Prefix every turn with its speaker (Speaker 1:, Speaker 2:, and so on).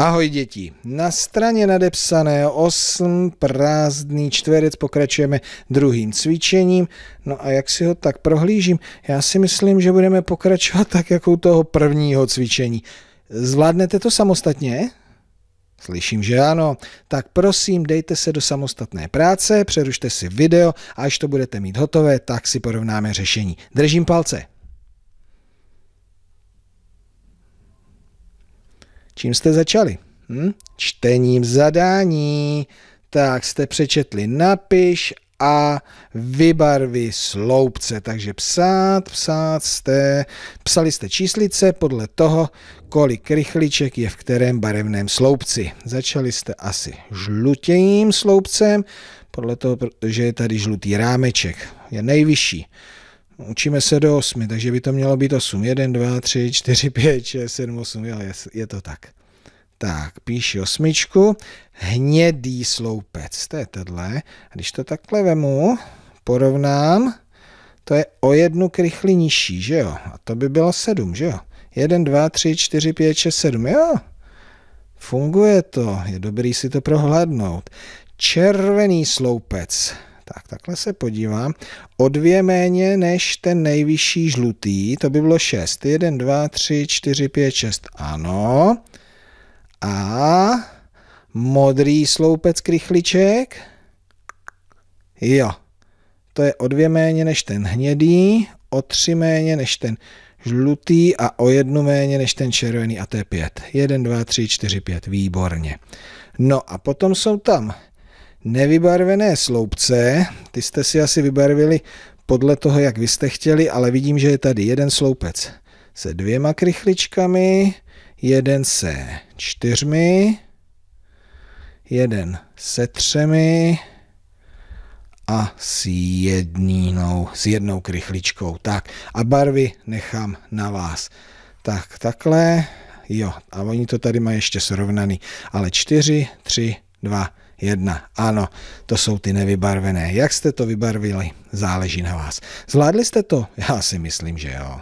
Speaker 1: Ahoj děti. Na straně nadepsané 8 prázdný čtverec pokračujeme druhým cvičením. No a jak si ho tak prohlížím, já si myslím, že budeme pokračovat tak jako u toho prvního cvičení. Zvládnete to samostatně? Slyším, že ano. Tak prosím, dejte se do samostatné práce, přerušte si video a až to budete mít hotové, tak si porovnáme řešení. Držím palce. Čím jste začali? Hm? Čtením zadání. Tak jste přečetli napiš a vybarvy sloupce. Takže psát, psát jste, psali jste číslice podle toho, kolik rychliček je v kterém barevném sloupci. Začali jste asi žlutějím sloupcem, podle toho, že je tady žlutý rámeček, je nejvyšší. Učíme se do 8, takže by to mělo být 8. 1, 2, 3, 4, 5, 6, 7, 8, jo, je, je to tak. Tak, píši osmičku, hnědý sloupec, to je tohle. A když to takhle vemu, porovnám, to je o jednu krychli nižší, že jo? A to by bylo 7, že jo? 1, 2, 3, 4, 5, 6, 7, jo? Funguje to, je dobrý si to prohlédnout. Červený sloupec, tak takhle se podívám. O dvě méně než ten nejvyšší žlutý, to by bylo 6. 1, 2, 3, 4, 5, 6. Ano. A modrý sloupec krychliček. Jo. To je o dvě méně než ten hnědý, o tři méně než ten žlutý a o jednu méně než ten červený a to je pět. 1, 2, 3, 4, 5. Výborně. No a potom jsou tam nevybarvené sloupce, ty jste si asi vybarvili podle toho, jak vy jste chtěli, ale vidím, že je tady jeden sloupec se dvěma krychličkami, jeden se čtyřmi, jeden se třemi a s jednínou, s jednou krychličkou. Tak a barvy nechám na vás. Tak takhle, jo, a oni to tady mají ještě srovnaný, ale čtyři, tři, dva, jedna. Ano, to jsou ty nevybarvené. Jak jste to vybarvili, záleží na vás. Zvládli jste to? Já si myslím, že jo.